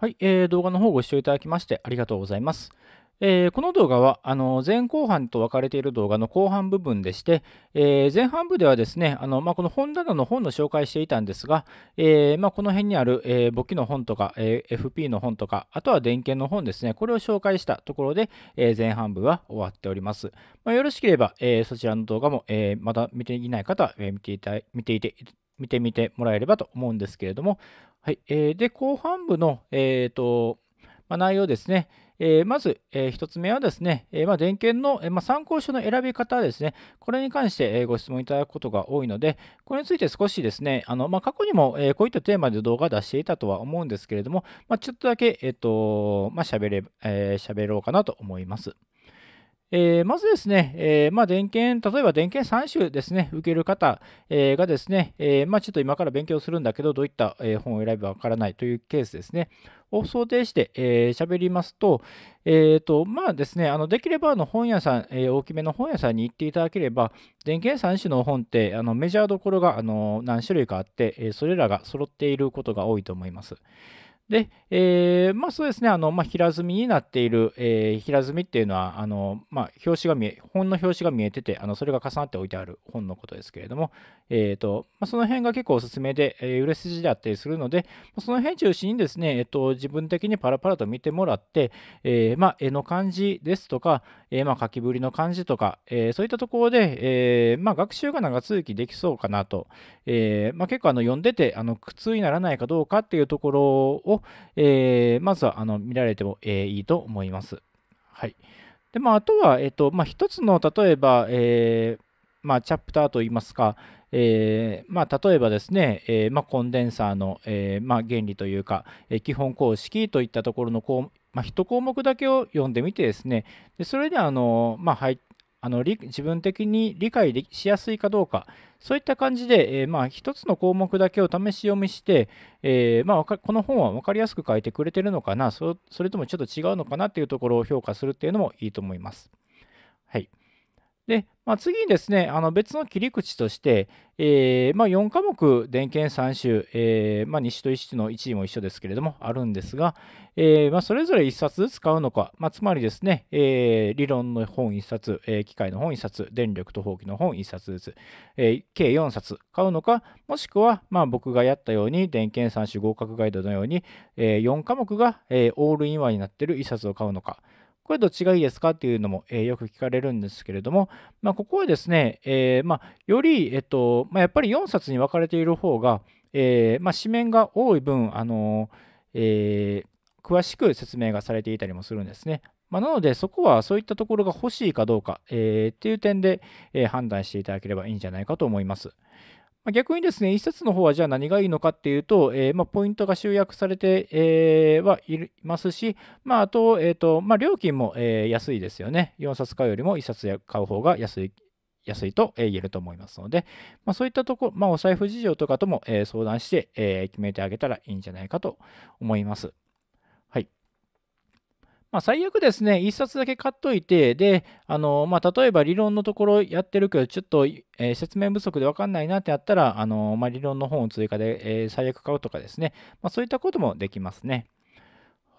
はい、えー、動画の方ご視聴いただきましてありがとうございます。えー、この動画はあの前後半と分かれている動画の後半部分でして、えー、前半部ではですねあの、まあ、この本棚の本の紹介していたんですが、えーまあ、この辺にある、えー、簿記の本とか、えー、FP の本とかあとは電検の本ですねこれを紹介したところで、えー、前半部は終わっております、まあ、よろしければ、えー、そちらの動画も、えー、まだ見ていない方は、え見ていた見ていて見てみてもらえればと思うんですけれども、はい。えー、で、後半部の、えーとまあ、内容ですね。えー、まず、えー、1つ目はですね、えー、まあ、電検の、えまあ、参考書の選び方ですね、これに関して、えご質問いただくことが多いので、これについて少しですね、あのまあ、過去にも、えこういったテーマで動画を出していたとは思うんですけれども、まちょっとだけ、えっとまあ、べれ、えー、べろうかなと思います。えー、まずですね、えー、まあ、電検、例えば電検3種ですね、受ける方、えー、がですね、えまあ、ちょっと今から勉強するんだけど、どういった、本を選べばわからないというケースですね、を想定して喋、えー、りますと、えーとまあですね、あのできればの本屋さん、えー、大きめの本屋さんに行っていただければ、電検3種の本ってあのメジャーどころがあの何種類かあって、それらが揃っていることが多いと思います。で、えー、まあそうですね、あの、まあ、平積みになっている、えー、平積みっていうのは、あの、まあ、表紙が見え、本の表紙が見えてて、あの、それが重なって置いてある本のことですけれども、えっ、ー、と、まあ、その辺が結構おすすめで、えー、売れ筋であったりするので、まあ、その辺中心にですね、えっ、ー、と、自分的にパラパラと見てもらって、えー、まあ、絵の感じですとか、えー、まあ、書きぶりの感じとか、えー、そういったところで、えー、まあ、学習が長続きできそうかなと、えー、まあ、結構あの、読んでて、あの、苦痛にならないかどうかっていうところを、えー、まずはあの見られても、えー、いいと思います。はい。で、まあ、あとは、えっ、と、まあ、一つの、例えば、えー、まあ、チャプターといいますか、えー、まあ、例えばですね、えー、まあ、コンデンサーの、えー、まあ、原理というか、え基本公式といったところの項、まあ、1項目だけを読んでみてですね、でそれであの、ま入っあの自分的に理解でしやすいかどうかそういった感じで、えー、まあ、1つの項目だけを試し読みして、えー、まあ、この本は分かりやすく書いてくれてるのかなそれともちょっと違うのかなっていうところを評価するっていうのもいいと思います。で、まあ、次にですね、あの別の切り口として、えー、まあ、4科目、電検3種、えー、まあ、西と1の1位も一緒ですけれども、あるんですが、えー、まそれぞれ1冊ずつ買うのか、まつまりですね、え理論の本1冊、え機械の本1冊、電力と放棄の本1冊ずつ、え計4冊買うのか、もしくは、ま僕がやったように、電検3種合格ガイドのように、え4科目が、えオールインワンになっている1冊を買うのか。これどっちがいいですかっていうのも、えー、よく聞かれるんですけれども、まあ、ここはですね、えー、まあ、より、えっとまあ、やっぱり4冊に分かれている方が、えー、ま紙面が多い分、あのえ詳しく説明がされていたりもするんですね。まなので、そこはそういったところが欲しいかどうか、えー、っていう点で、え判断していただければいいんじゃないかと思います。ま逆にですね、1冊の方はじゃあ何がいいのかっていうと、えー、まポイントが集約されて、えー、はいますし、まああ、と、えーとまあ、料金も、え安いですよね。4冊買うよりも1冊買う方が安い。安いと言えると思いますので、まあ、そういったところ、まお財布事情とかとも、相談して、決めてあげたらいいんじゃないかと思います。まあ、最悪ですね、1冊だけ買っといて、で、あのまあ、例えば理論のところやってるけど、ちょっと、えー、説明不足で分かんないなってあったら、あのまあ、理論の本を追加で、えー、最悪買うとかですね、まあ、そういったこともできますね。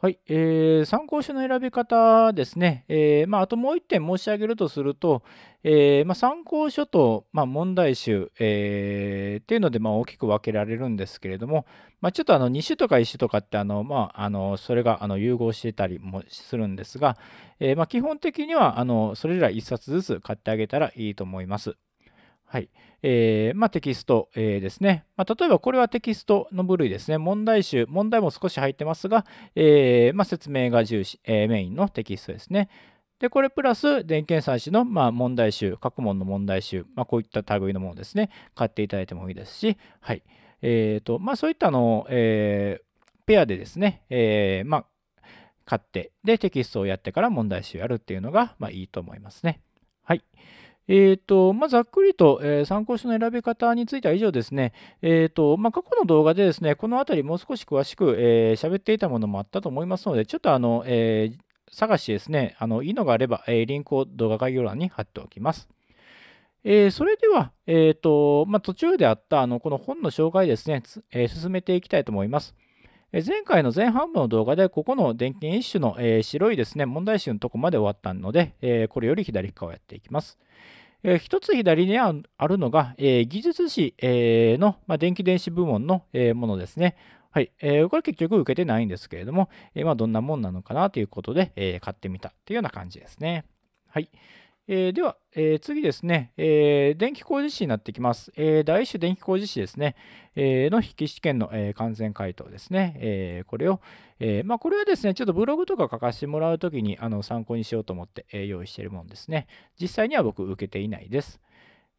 はい、えー、参考書の選び方ですね、えーまあ、あともう1点申し上げるとすると、えーまあ、参考書と、まあ、問題集、えー、っていうので、まあ、大きく分けられるんですけれども、まあ、ちょっとあの2種とか1種とかってあの、まあ、あのそれがあの融合してたりもするんですが、えーまあ、基本的にはあのそれら1冊ずつ買ってあげたらいいと思います。はいえーまあ、テキスト、えー、ですね、まあ、例えばこれはテキストの部類ですね。問題集、問題も少し入ってますが、えーまあ、説明が重視、えー、メインのテキストですね。で、これプラス、電検算子の、まあ、問題集、各問の問題集、まあ、こういった類のものですね、買っていただいてもいいですし、はい。えっ、ー、と、まあ、そういったのを、えー、ペアでですね、えー、まあ、買って、で、テキストをやってから問題集やるっていうのが、まあ、いいと思いますね。はい。えーとまあ、ざっくりと、えー、参考書の選び方については以上ですね、えーとまあ、過去の動画でですねこの辺りもう少し詳しく喋、えー、っていたものもあったと思いますのでちょっとあの、えー、探してですねあのいいのがあれば、えー、リンクを動画概要欄に貼っておきます。えー、それでは、えーとまあ、途中であったあのこの本の紹介ですね、えー、進めていきたいと思います。前回の前半部の動画でここの電気一種の白いですね問題集のとこまで終わったのでこれより左側をやっていきます。えー、一つ左にあるのが、えー、技術士、えー、の、まあ、電気電子部門の、えー、ものですね。はい、えー、これ結局受けてないんですけれども、えーまあ、どんなもんなのかなということで、えー、買ってみたというような感じですね。はい。えー、では、えー、次ですね、えー、電気工事士になってきます。え第1種電気工事士ですね、えの筆記試験の、え完全回答ですね。えこれを、えまあ、これはですね、ちょっとブログとか書かせてもらうときにあの参考にしようと思って、え用意しているものですね。実際には僕、受けていないです。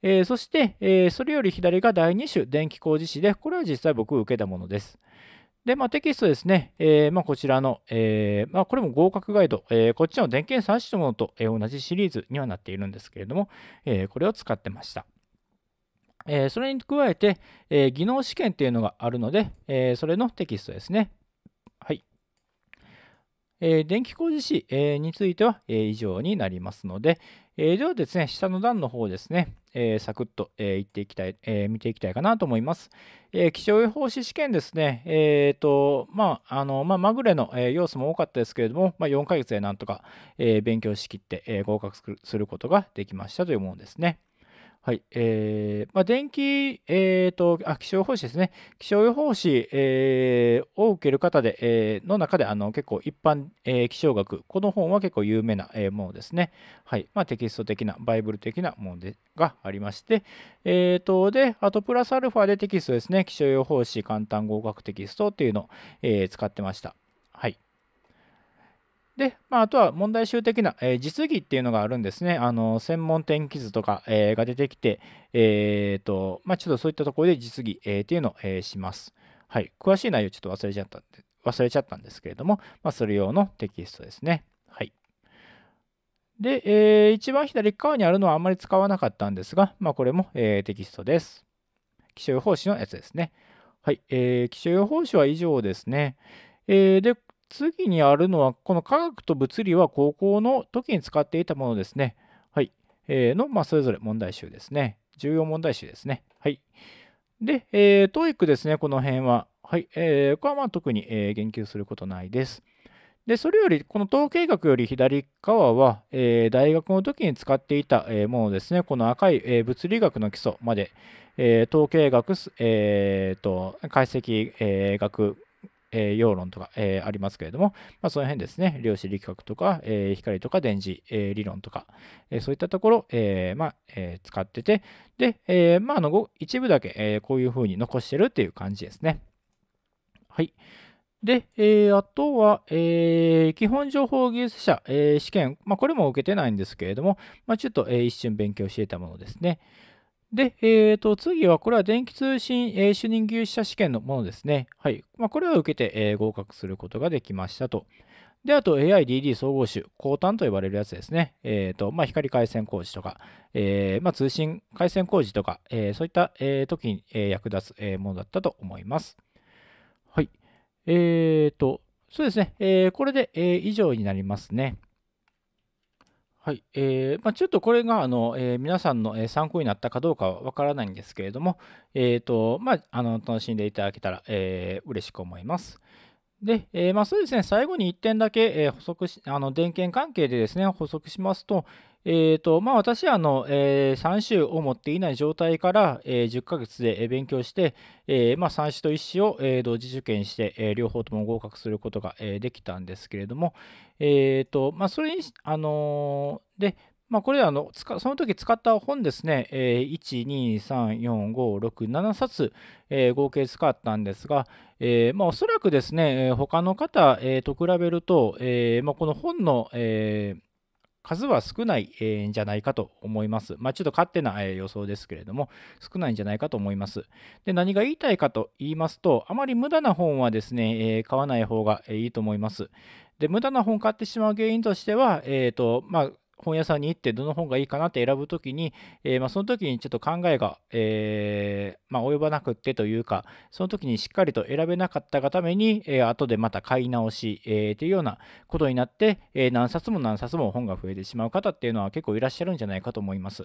えそして、えそれより左が第2種電気工事士で、これは実際僕受けたものです。で、まあ、テキストですね、えーまあ、こちらの、えーまあ、これも合格ガイド、えー、こっちの電源算種のものと、え同じシリーズにはなっているんですけれども、えー、これを使ってました。えー、それに加えて、えー、技能試験っていうのがあるので、えー、それのテキストですね。はい。えー、電気工事士、えー、については、えー、以上になりますので、えー、ではですね、下の段の方ですね、えー、サクッと、えー、行っていきたい、えー、見ていきたいかなと思います。えー、気象予報士試験ですね、えーとまああのまあ、まぐれの、えー、要素も多かったですけれども、まあ、4ヶ月でなんとか、えー、勉強しきって、えー、合格することができましたというものですね。はい。えー、まあ、電気、えー、と、あ、気象予報士ですね。気象予報士、えー、を受ける方で、えー、の中で、あの、結構一般、えー、気象学、この本は結構有名な、えー、ものですね。はい。まあ、テキスト的な、バイブル的なものでがありまして、えー、と、で、あと、プラスアルファでテキストですね。気象予報士簡単合格テキストっていうのを、えー、使ってました。はい。で、まあ、あとは問題集的な、えー、実技っていうのがあるんですね。あの専門天気図とか、えー、が出てきて、えーとまあ、ちょっとそういったところで実技、えー、っていうのを、えー、します。はい、詳しい内容ちょっと忘れちゃったんで忘れちゃったんですけれども、まあ、それ用のテキストですね。はい、で、えー、一番左側にあるのはあんまり使わなかったんですが、まあ、これも、えー、テキストです。気象予報士のやつですね。はい、えー、気象予報士は以上ですね。えー、で、次にあるのは、この科学と物理は高校の時に使っていたものですね。はい。えー、の、まあ、それぞれ問題集ですね。重要問題集ですね。はい。で、えー、トイックですね、この辺は。はい。えー、これはまあ特に、えー、言及することないです。で、それより、この統計学より左側は、えー、大学の時に使っていた、えー、ものですね。この赤い、えー、物理学の基礎まで、えー、統計学、えーと、解析、えー、学えー、論とか、えー、ありますけれども、まあ、その辺ですね、量子力学とか、えー、光とか電磁、え理論とか、えそういったところ、えまあ、え使ってて、で、えまあ、あの一部だけ、えこういうふうに残してるっていう感じですね。はい。で、えー、あとは、えー、基本情報技術者、えー、試験、まあ、これも受けてないんですけれども、まあ、ちょっと、えー、一瞬勉強していたものですね。で、えー、と次は、これは電気通信、えー、主任技術者試験のものですね。はい。まあ、これを受けて、えー、合格することができましたと。で、あと AIDD 総合種、高端と呼ばれるやつですね。えっ、ー、と、まあ、光回線工事とか、えー、まあ、通信回線工事とか、えー、そういった、えー、時に、えー、役立つ、えー、ものだったと思います。はい。えっ、ー、と、そうですね。えー、これで、えー、以上になりますね。はい、えー、まあ、ちょっとこれがあの、えー、皆さんの、え参考になったかどうかはわからないんですけれども、えーとまあ、あの楽しんでいただけたら、えー、嬉しく思います。で、えー、まあ、そうですね、最後に1点だけ、え補足しあの電源関係でですね補足しますと、えーとまあ、私はあの、えー、3種を持っていない状態から、えー、10ヶ月で勉強して、えーまあ、3種と1種を、えー、同時受験して、えー、両方とも合格することが、えー、できたんですけれども、えーとまあ、それに、あのー、でまあ、これはあのその時使った本ですね、えー、1234567冊、えー、合計使ったんですが、えーまあ、おそらくですね、他の方、えー、と比べると、えーまあ、この本の、えー数は少ないんじゃないかと思います。まあ、ちょっと勝手な予想ですけれども、少ないんじゃないかと思います。で、何が言いたいかと言いますと、あまり無駄な本はですね、買わない方がいいと思います。で、無駄な本買ってしまう原因としては、えっ、ー、と、まあ、本屋さんに行ってどの本がいいかなって選ぶときに、えー、まあ、その時にちょっと考えが、えー、まあ、及ばなくってというかその時にしっかりと選べなかったがために、えー、後でまた買い直し、えー、というようなことになって、え何冊も何冊も本が増えてしまう方っていうのは結構いらっしゃるんじゃないかと思います。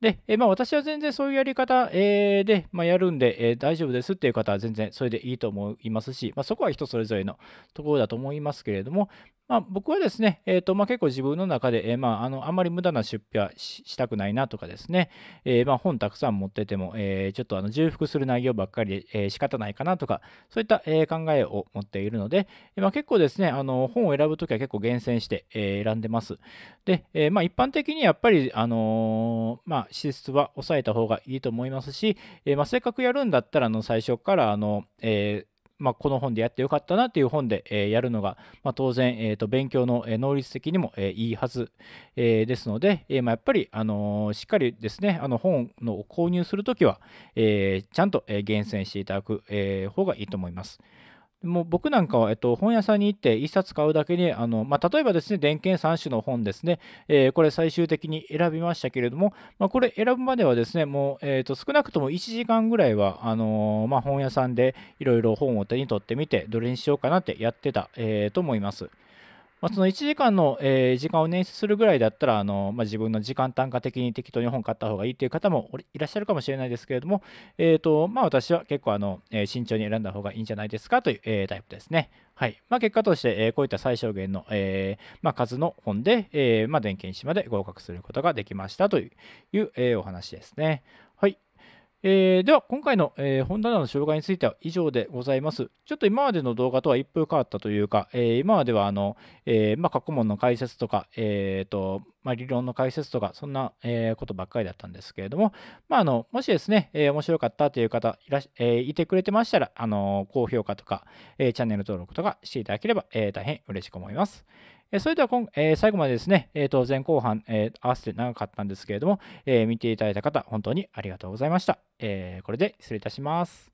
で、えまあ、私は全然そういうやり方、えで、まあ、やるんで、え大丈夫ですっていう方は全然それでいいと思いますし、まあ、そこは人それぞれのところだと思いますけれども、まあ、僕はですね、えーとまあ、結構自分の中で、えー、まあ、あのあんまり無駄な出費はしたくないなとかですね、えー、ま本たくさん持ってても、えー、ちょっとあの重複する内容ばっかりで、え仕方ないかなとか、そういった、え考えを持っているので、えま結構ですね、あの本を選ぶときは結構厳選して、え選んでます。で、えま一般的にやっぱり、あのま支出は抑えた方がいいと思いますし、えませっかくやるんだったらの最初からあの、えまあ、この本でやってよかったなっていう本で、えやるのが、まあ、当然、えー、と勉強の、え能率的にも、えいいはず、えですので、えまあ、やっぱり、あのしっかりですねあの本の購入するときは、えちゃんと、え厳選していただく、えー、方がいいと思います。もう僕なんかは、えっと、本屋さんに行って1冊買うだけで、あのまあ、例えばですね、電検3種の本ですね、えー、これ最終的に選びましたけれども、まあ、これ選ぶまではですね、もう、えー、と少なくとも1時間ぐらいは、あのー、まあ、本屋さんでいろいろ本を手に取ってみて、どれにしようかなってやってた、えー、と思います。まあ、その1時間の、えー、時間を捻出するぐらいだったらあの、まあ、自分の時間単価的に適当に本買った方がいいという方もいらっしゃるかもしれないですけれども、えーとまあ、私は結構あの、えー、慎重に選んだ方がいいんじゃないですかという、えー、タイプですね。はいまあ、結果として、えー、こういった最小限の、えーまあ、数の本で、えーまあ、電検士まで合格することができましたという、えー、お話ですね。えー、では今回の、えー、本棚の紹介については以上でございます。ちょっと今までの動画とは一風変わったというか、えー、今まではあの、えまあ、過去問の解説とか、えーとまあ、理論の解説とか、そんな、えことばっかりだったんですけれども、まあ、あのもしですね、え面白かったという方いらし、えいてくれてましたら、あの高評価とか、えチャンネル登録とかしていただければ、え大変嬉しく思います。えそれでは今、え最後までですね、えー、と前後半、え合わせて長かったんですけれども、え見ていただいた方、本当にありがとうございました。えこれで失礼いたします。